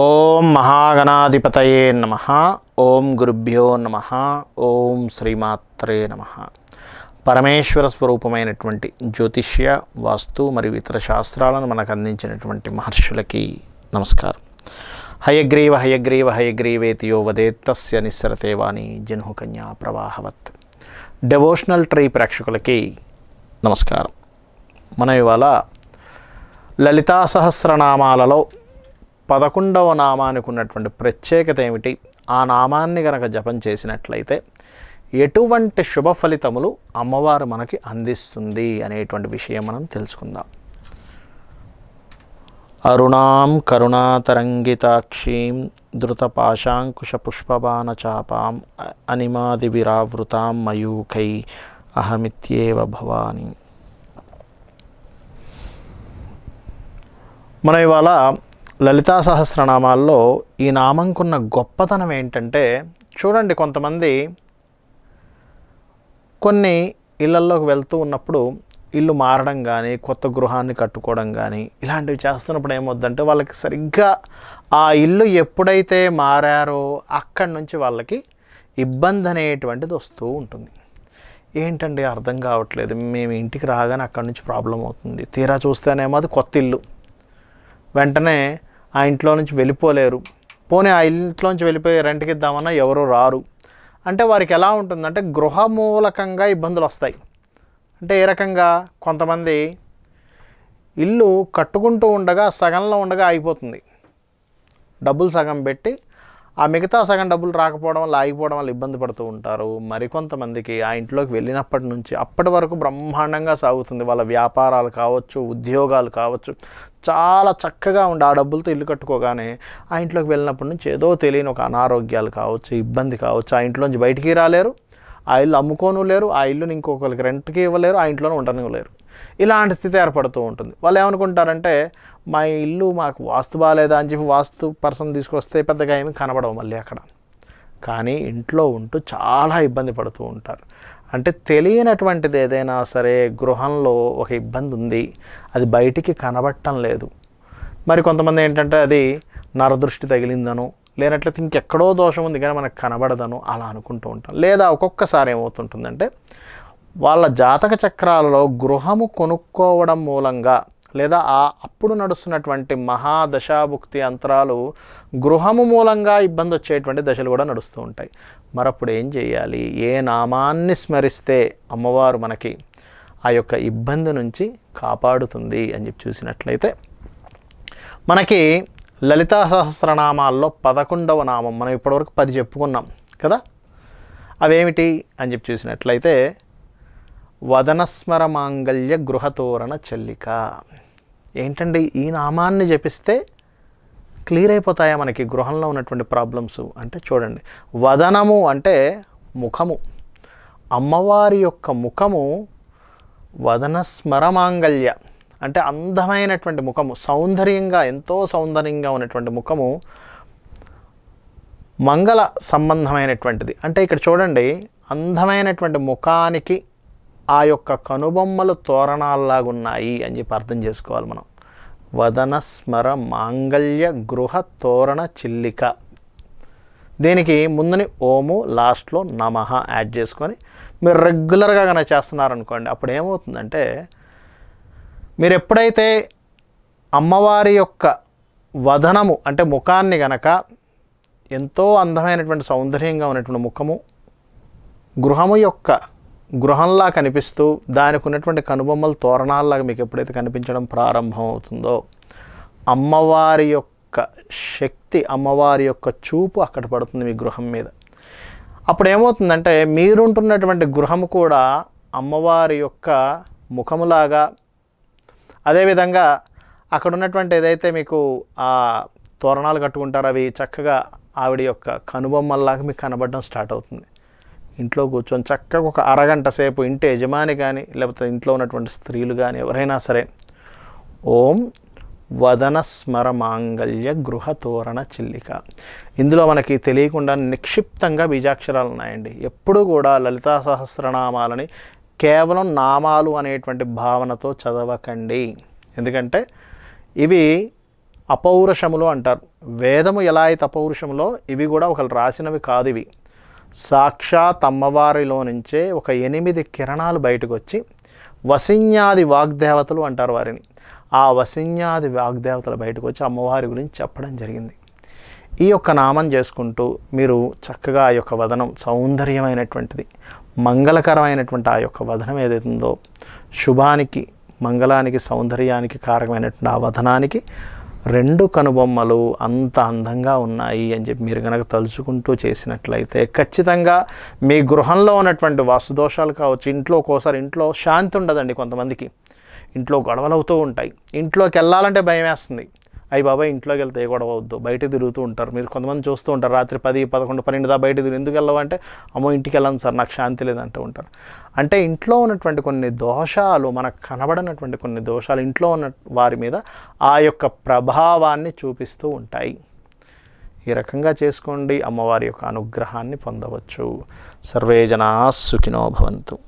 ఓం మహాగణాధిపతయే నమ ఓం గురుభ్యో నమ ఓం శ్రీమాత్రే నమ పరమేశ్వర స్వరూపమైనటువంటి జ్యోతిష్య వాస్తు మరియు ఇతర శాస్త్రాలను మనకు అందించినటువంటి మహర్షులకి నమస్కారం హయగ్రీవ హయగ్రీవ హయగ్రీవేతియో వదేత్తస్య నిస్సరతే జన్హుకన్యా ప్రవాహవత్ డెవోషనల్ ట్రీ ప్రేక్షకులకి నమస్కారం మనం ఇవాళ లలితా సహస్రనామాలలో పదకొండవ నామానికి ఉన్నటువంటి ప్రత్యేకత ఏమిటి ఆ నామాన్ని గనక జపం చేసినట్లయితే ఎటువంటి శుభ ఫలితములు అమ్మవారు మనకి అందిస్తుంది అనేటువంటి విషయం మనం తెలుసుకుందాం అరుణాం కరుణాతరంగితాక్షీం అనిమాది విరావృతాం మయూఖై అహమిత్యేవ భవాని మన ఇవాళ లలితా సహస్రనామాల్లో ఈ నామంకున్న గొప్పతనం ఏంటంటే చూడండి కొంతమంది కొన్ని ఇళ్లల్లోకి వెళ్తూ ఉన్నప్పుడు ఇల్లు మారడం కానీ కొత్త గృహాన్ని కట్టుకోవడం కానీ ఇలాంటివి చేస్తున్నప్పుడు ఏమవుద్దంటే వాళ్ళకి సరిగ్గా ఆ ఇల్లు ఎప్పుడైతే మారారో అక్కడి నుంచి వాళ్ళకి ఇబ్బంది అనేటువంటిది వస్తూ ఉంటుంది ఏంటండి అర్థం కావట్లేదు మేము ఇంటికి రాగానే అక్కడి నుంచి ప్రాబ్లం అవుతుంది తీరా చూస్తేనేమో అది కొత్త ఇల్లు వెంటనే ఆ ఇంట్లో నుంచి వెళ్ళిపోలేరు పోనీ ఆ ఇంట్లో నుంచి వెళ్ళిపోయి రెంట్కి ఇద్దామన్నా ఎవరు రారు అంటే వారికి ఎలా ఉంటుందంటే గృహ మూలకంగా ఇబ్బందులు వస్తాయి అంటే ఏ రకంగా కొంతమంది ఇల్లు కట్టుకుంటూ ఉండగా సగంలో ఉండగా అయిపోతుంది డబ్బులు సగం పెట్టి ఆ మిగతా సగం డబ్బులు రాకపోవడం వల్ల ఆగిపోవడం వల్ల ఇబ్బంది పడుతూ ఉంటారు మరికొంతమందికి ఆ ఇంట్లోకి వెళ్ళినప్పటి నుంచి అప్పటి వరకు బ్రహ్మాండంగా సాగుతుంది వాళ్ళ వ్యాపారాలు కావచ్చు ఉద్యోగాలు కావచ్చు చాలా చక్కగా ఉండి ఆ డబ్బులతో ఇల్లు కట్టుకోగానే ఆ ఇంట్లోకి వెళ్ళినప్పటి నుంచి ఏదో తెలియని ఒక అనారోగ్యాలు కావచ్చు ఇబ్బంది కావచ్చు ఆ ఇంట్లోంచి బయటికి రాలేరు ఆ ఇల్లు అమ్ముకోను లేరు ఆ ఇల్లుని ఇంకొకరికి రెంట్కి ఇవ్వలేరు ఆ ఇంట్లోనే ఉండనివ్వలేరు ఇలాంటి స్థితి ఏర్పడుతూ ఉంటుంది వాళ్ళు ఏమనుకుంటారంటే మా ఇల్లు మాకు వాస్తు బాగాలేదా అని చెప్పి వాస్తు పర్సన్ తీసుకొస్తే పెద్దగా ఏమి కనబడవు మళ్ళీ అక్కడ కానీ ఇంట్లో ఉంటూ చాలా ఇబ్బంది పడుతూ ఉంటారు అంటే తెలియనటువంటిది ఏదైనా సరే గృహంలో ఒక ఇబ్బంది ఉంది అది బయటికి కనబట్టం లేదు మరి కొంతమంది ఏంటంటే అది నరదృష్టి తగిలిందను లేనట్లయితే ఇంకెక్కడో దోషం ఉంది కానీ మనకు కనబడదను అలా అనుకుంటూ ఉంటాం లేదా ఒక్కొక్కసారి ఏమవుతుంటుందంటే వాళ్ళ జాతక చక్రాలలో గృహము కొనుక్కోవడం మూలంగా లేదా ఆ అప్పుడు నడుస్తున్నటువంటి మహాదశాభుక్తి అంతరాలు గృహము మూలంగా ఇబ్బంది వచ్చేటువంటి దశలు కూడా నడుస్తూ ఉంటాయి మరప్పుడు ఏం చేయాలి ఏ నామాన్ని స్మరిస్తే అమ్మవారు మనకి ఆ యొక్క ఇబ్బంది నుంచి కాపాడుతుంది అని చెప్పి చూసినట్లయితే మనకి లలితా సహస్రనామాల్లో పదకొండవ నామం మనం ఇప్పటివరకు పది చెప్పుకున్నాం కదా అవేమిటి అని చెప్పి చూసినట్లయితే వదనస్మర మాంగళ్య గృహతోరణ చెల్లిక ఏంటండి ఈ నామాన్ని జపిస్తే క్లియర్ అయిపోతాయా మనకి గృహంలో ఉన్నటువంటి ప్రాబ్లమ్స్ అంటే చూడండి వదనము అంటే ముఖము అమ్మవారి యొక్క ముఖము వదన స్మరమాంగల్య అంటే అందమైనటువంటి ముఖము సౌందర్యంగా ఎంతో సౌందర్యంగా ఉన్నటువంటి ముఖము మంగళ సంబంధమైనటువంటిది అంటే ఇక్కడ చూడండి అందమైనటువంటి ముఖానికి ఆ యొక్క కనుబొమ్మలు తోరణాల్లాగున్నాయి అని చెప్పి అర్థం చేసుకోవాలి మనం వదన స్మర మాంగళ్య గృహ తోరణ చిల్లిక దీనికి ముందుని ఓము లాస్ట్లో నమః యాడ్ చేసుకొని మీరు రెగ్యులర్గా కనుక చేస్తున్నారనుకోండి అప్పుడు ఏమవుతుందంటే మీరు ఎప్పుడైతే అమ్మవారి యొక్క వదనము అంటే ముఖాన్ని గనక ఎంతో అందమైనటువంటి సౌందర్యంగా ఉన్నటువంటి ముఖము గృహము యొక్క గృహంలా కనిపిస్తూ దానికి ఉన్నటువంటి కనుబొమ్మలు తోరణాల్లాగా మీకు ఎప్పుడైతే కనిపించడం ప్రారంభం అవుతుందో అమ్మవారి యొక్క శక్తి అమ్మవారి యొక్క చూపు అక్కడ పడుతుంది మీ గృహం మీద అప్పుడు ఏమవుతుందంటే మీరుంటున్నటువంటి గృహము కూడా అమ్మవారి యొక్క ముఖములాగా అదేవిధంగా అక్కడ ఉన్నటువంటి ఏదైతే మీకు ఆ తోరణాలు కట్టుకుంటారో అవి చక్కగా ఆవిడ యొక్క కనుబొమ్మల్లాగా మీకు కనబడడం స్టార్ట్ అవుతుంది ఇంట్లో కూర్చొని చక్కగా ఒక అరగంట సేపు ఇంటి యజమాని కానీ లేకపోతే ఇంట్లో ఉన్నటువంటి స్త్రీలు కానీ ఎవరైనా సరే ఓం వదన స్మర మాంగళ్య గృహ తోరణ చిల్లిక ఇందులో మనకి తెలియకుండా నిక్షిప్తంగా బీజాక్షరాలు ఉన్నాయండి ఎప్పుడూ కూడా లలితా సహస్రనామాలని కేవలం నామాలు అనేటువంటి భావనతో చదవకండి ఎందుకంటే ఇవి అపౌరుషములు అంటారు వేదము ఎలా అయితే అపౌరుషములో ఇవి కూడా ఒకరు రాసినవి కాదు ఇవి సాక్షాత్ అమ్మవారిలో నుంచే ఒక ఎనిమిది కిరణాలు బయటకు వచ్చి వసిన్యాది వాగ్దేవతలు అంటారు వారిని ఆ వసిన్యాది వాగ్దేవతలు బయటకు వచ్చి అమ్మవారి గురించి చెప్పడం జరిగింది ఈ యొక్క నామం చేసుకుంటూ మీరు చక్కగా ఆ యొక్క వదనం సౌందర్యమైనటువంటిది మంగళకరమైనటువంటి ఆ యొక్క వదనం ఏదైతుందో శుభానికి మంగళానికి సౌందర్యానికి కారకమైనటువంటి ఆ వదనానికి రెండు కనుబొమ్మలు అంత అందంగా ఉన్నాయి అని చెప్పి మీరు కనుక తలుచుకుంటూ చేసినట్లయితే ఖచ్చితంగా మీ గృహంలో ఉన్నటువంటి వాస్తుదోషాలు కావచ్చు ఇంట్లో ఒక్కోసారి ఇంట్లో శాంతి ఉండదండి కొంతమందికి ఇంట్లో గొడవలు అవుతూ ఉంటాయి ఇంట్లోకి వెళ్ళాలంటే భయం వేస్తుంది అయ్యి బాబాయ్ ఇంట్లోకి వెళ్తే ఏ గొడవ వద్దు బయట తిరుగుతూ ఉంటారు మీరు కొంతమంది చూస్తూ ఉంటారు రాత్రి పది పదకొండు పన్నెండు దా బయట తిరుగు ఎందుకు వెళ్ళవంటే అమ్మో ఇంటికి వెళ్ళాను సార్ నాకు శాంతి లేదంటూ ఉంటారు అంటే ఇంట్లో ఉన్నటువంటి కొన్ని దోషాలు మనకు కనబడినటువంటి కొన్ని దోషాలు ఇంట్లో ఉన్న వారి మీద ఆ యొక్క ప్రభావాన్ని చూపిస్తూ ఉంటాయి ఈ రకంగా చేసుకోండి అమ్మవారి యొక్క అనుగ్రహాన్ని పొందవచ్చు సర్వే జనా సుఖినో భవంతు